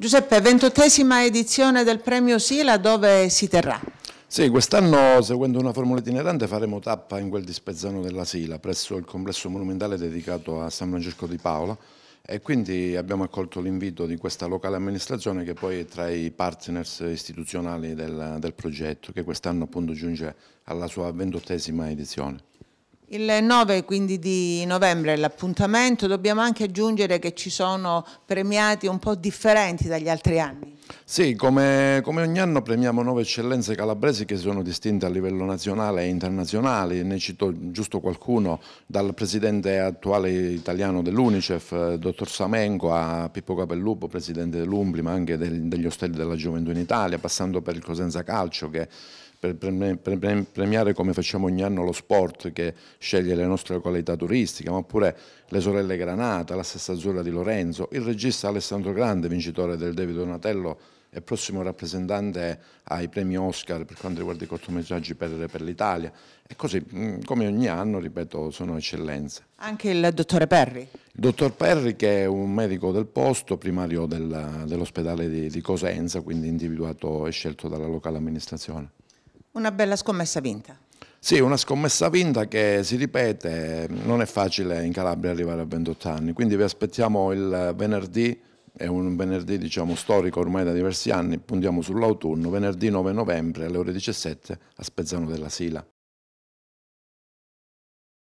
Giuseppe, ventottesima edizione del premio Sila, dove si terrà? Sì, quest'anno seguendo una formula itinerante faremo tappa in quel di Spezzano della Sila, presso il complesso monumentale dedicato a San Francesco di Paola e quindi abbiamo accolto l'invito di questa locale amministrazione che poi è tra i partners istituzionali del, del progetto che quest'anno appunto giunge alla sua ventottesima edizione. Il 9 quindi di novembre è l'appuntamento, dobbiamo anche aggiungere che ci sono premiati un po' differenti dagli altri anni. Sì, come, come, ogni anno premiamo nove eccellenze calabresi che sono distinte a livello nazionale e internazionale, ne cito giusto qualcuno, dal presidente attuale italiano dell'Unicef, dottor Samenco, a Pippo Capellupo, presidente dell'Umbri, ma anche del, degli ostelli della gioventù in Italia, passando per il Cosenza Calcio che per premiare come facciamo ogni anno lo sport che sceglie le nostre località turistiche, ma pure le sorelle Granata, la stessa Azzurra di Lorenzo, il regista Alessandro Grande, vincitore del David Donatello e prossimo rappresentante ai premi Oscar per quanto riguarda i cortometraggi per, per l'Italia. E così, mm, come ogni anno, ripeto, sono eccellenze. Anche il dottore Perri? Il dottor Perri che è un medico del posto, primario del, dell'ospedale di, di Cosenza, quindi individuato e scelto dalla locale amministrazione. Una bella scommessa vinta. Sì, una scommessa vinta che si ripete, non è facile in Calabria arrivare a 28 anni, quindi vi aspettiamo il venerdì, è un venerdì diciamo, storico ormai da diversi anni, puntiamo sull'autunno, venerdì 9 novembre alle ore 17 a Spezzano della Sila.